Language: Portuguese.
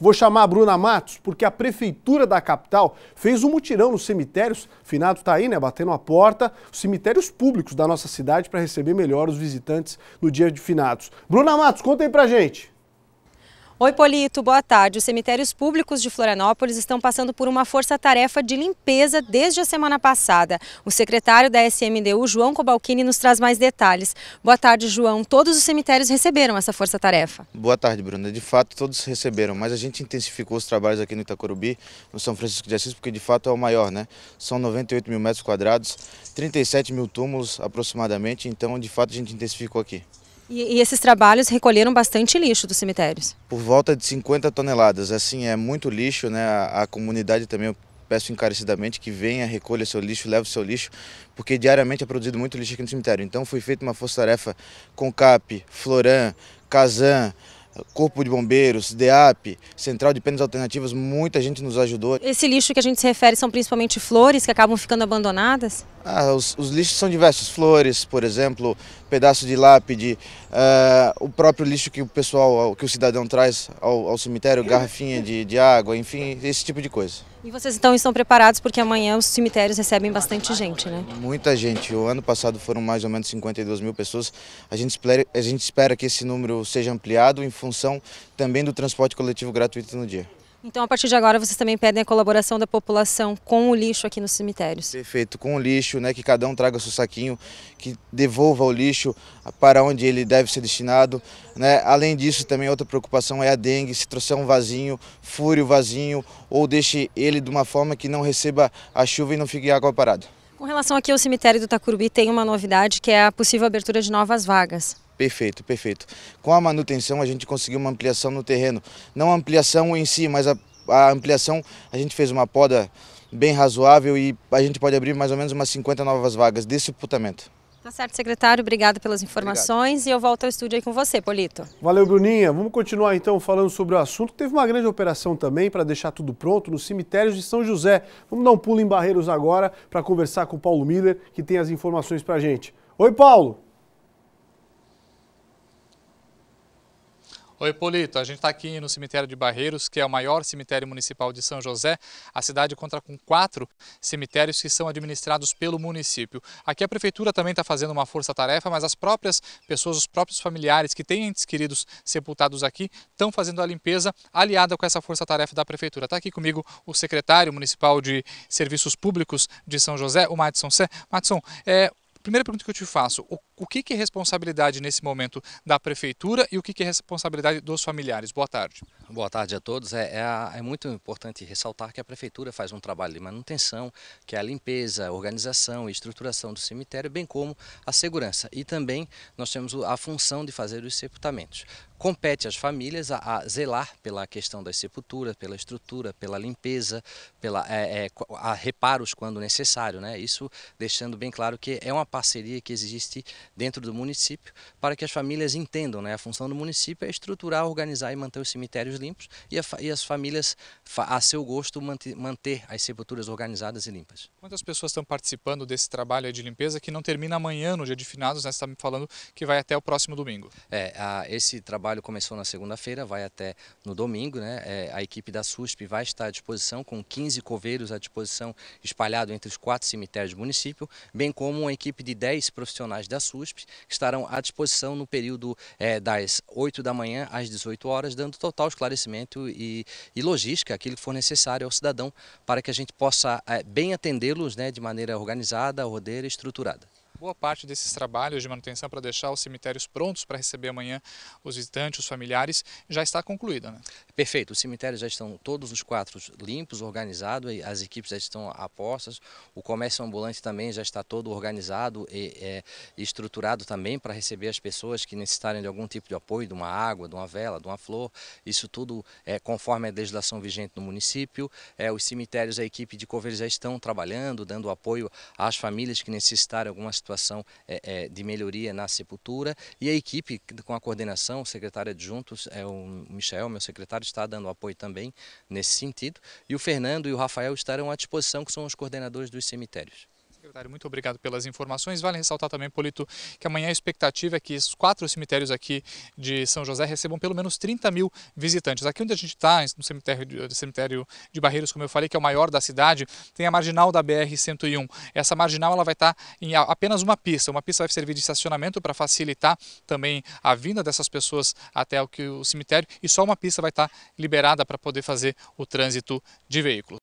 Vou chamar a Bruna Matos, porque a prefeitura da capital fez um mutirão nos cemitérios, Finado está aí, né, batendo a porta, os cemitérios públicos da nossa cidade para receber melhor os visitantes no dia de finados. Bruna Matos, conta aí pra gente. Oi, Polito, boa tarde. Os cemitérios públicos de Florianópolis estão passando por uma força-tarefa de limpeza desde a semana passada. O secretário da SMDU, João Cobalcini, nos traz mais detalhes. Boa tarde, João. Todos os cemitérios receberam essa força-tarefa. Boa tarde, Bruna. De fato, todos receberam, mas a gente intensificou os trabalhos aqui no Itacorubi, no São Francisco de Assis, porque de fato é o maior, né? São 98 mil metros quadrados, 37 mil túmulos aproximadamente, então de fato a gente intensificou aqui. E, e, esses trabalhos recolheram bastante lixo dos cemitérios? Por volta de 50 toneladas. Assim, é muito lixo, né? A, a comunidade também, eu peço encarecidamente que venha, recolha seu lixo, leve seu lixo, porque diariamente é produzido muito lixo aqui no cemitério. Então foi feita uma força-tarefa com CAP, Floran, Casan, Corpo de Bombeiros, DEAP, Central de Penas Alternativas, muita gente nos ajudou. Esse lixo que a gente se refere são principalmente flores que acabam ficando abandonadas? Ah, os, os, lixos são diversos, flores, por exemplo, pedaço de lápide, uh, o próprio lixo que o pessoal, que o cidadão traz ao, ao cemitério, garrafinha de, de água, enfim, esse tipo de coisa. E vocês então estão preparados porque amanhã os cemitérios recebem bastante gente, né? Muita gente. O ano passado foram mais ou menos 52 mil pessoas. A gente espera, a gente espera que esse número seja ampliado em função também do transporte coletivo gratuito no dia. Então, a partir de agora, vocês também pedem a colaboração da população com o lixo aqui nos cemitérios. Perfeito, com o lixo, né, que cada um traga seu saquinho, que devolva o lixo para onde ele deve ser destinado. Né? Além disso, também outra preocupação é a dengue. Se trouxer um vasinho, fure o vasinho ou deixe ele de uma forma que não receba a chuva e não fique água parada. Com relação aqui ao cemitério do Tacurubi, tem uma novidade que é a possível abertura de novas vagas. Perfeito, perfeito. Com a manutenção a gente conseguiu uma ampliação no terreno. Não a ampliação em si, mas a, a ampliação, a gente fez uma poda bem razoável e a gente pode abrir mais ou menos umas 50 novas vagas desse putamento. Tá certo, secretário. Obrigado pelas informações Obrigado. e eu volto ao estúdio aí com você, Polito. Valeu, Bruninha. Vamos continuar então falando sobre o assunto. Teve uma grande operação também para deixar tudo pronto nos cemitérios de São José. Vamos dar um pulo em Barreiros agora para conversar com o Paulo Miller, que tem as informações para gente. Oi, Paulo! Oi, Polito. A gente está aqui no cemitério de Barreiros, que é o maior cemitério municipal de São José. A cidade conta com quatro cemitérios que são administrados pelo município. Aqui a prefeitura também está fazendo uma força-tarefa, mas as próprias pessoas, os próprios familiares que têm entes queridos sepultados aqui, estão fazendo a limpeza aliada com essa força-tarefa da prefeitura. Está aqui comigo o secretário municipal de Serviços Públicos de São José, o Matson Sé. Matson, é, primeira pergunta que eu te faço: o, o que, que, é responsabilidade nesse momento da prefeitura e o que, que é responsabilidade dos familiares? Boa tarde. Boa tarde a todos. É, é, é, muito importante ressaltar que a prefeitura faz um trabalho de manutenção, que é a limpeza, organização e estruturação do cemitério, bem como a segurança. E também nós temos a função de fazer os sepultamentos. Compete às famílias a, a, zelar pela questão das sepulturas, pela estrutura, pela limpeza, pela, é, é, a reparos quando necessário. Né? Isso deixando bem claro que é uma parceria que existe dentro do município para que as famílias entendam. Né? A função do município é estruturar, organizar e manter os cemitérios limpos e, a, e as famílias, a seu gosto, manter, manter as sepulturas organizadas e limpas. Quantas pessoas estão participando desse trabalho de limpeza que não termina amanhã, no dia de finados? Né? Você está me falando que vai até o próximo domingo. É, esse trabalho trabalho começou na segunda-feira, vai até no domingo. Né? É, a equipe da SUSP vai estar à disposição, com 15 coveiros à disposição, espalhado entre os quatro cemitérios do município, bem como uma equipe de 10 profissionais da SUSP, que estarão à disposição no período é, das 8 da manhã às 18 horas, dando total esclarecimento e, e logística, aquilo que for necessário ao cidadão, para que a gente possa é, bem atendê-los né, de maneira organizada, rodeira e estruturada boa parte desses trabalhos de manutenção para deixar os cemitérios prontos para receber amanhã os visitantes, os familiares, já está concluída, né? Perfeito, os cemitérios já estão todos os quatro limpos, organizados, as equipes já estão apostas, o comércio ambulante também já está todo organizado e é, estruturado também para receber as pessoas que necessitarem de algum tipo de apoio, de uma água, de uma vela, de uma flor, isso tudo é conforme a legislação vigente no município, é, os cemitérios, a equipe de cover já estão trabalhando, dando apoio às famílias que necessitarem alguma situação situação é, é, de melhoria na sepultura. E a equipe, com a coordenação, o secretário adjunto, é o Michel, meu secretário, está dando apoio também nesse sentido. E o Fernando e o Rafael estarão à disposição, que são os coordenadores dos cemitérios. Secretário, muito obrigado pelas informações. Vale ressaltar também, Polito, que amanhã a expectativa é que os quatro cemitérios aqui de São José recebam pelo menos 30 mil visitantes. Aqui onde a gente está, no cemitério de, cemitério de Barreiros, como eu falei, que é o maior da cidade, tem a marginal da BR-101. Essa marginal ela vai estar tá em apenas uma pista. Uma pista vai servir de estacionamento para facilitar também a vinda dessas pessoas até o, que, o cemitério e só uma pista vai estar tá liberada para poder fazer o trânsito de veículos.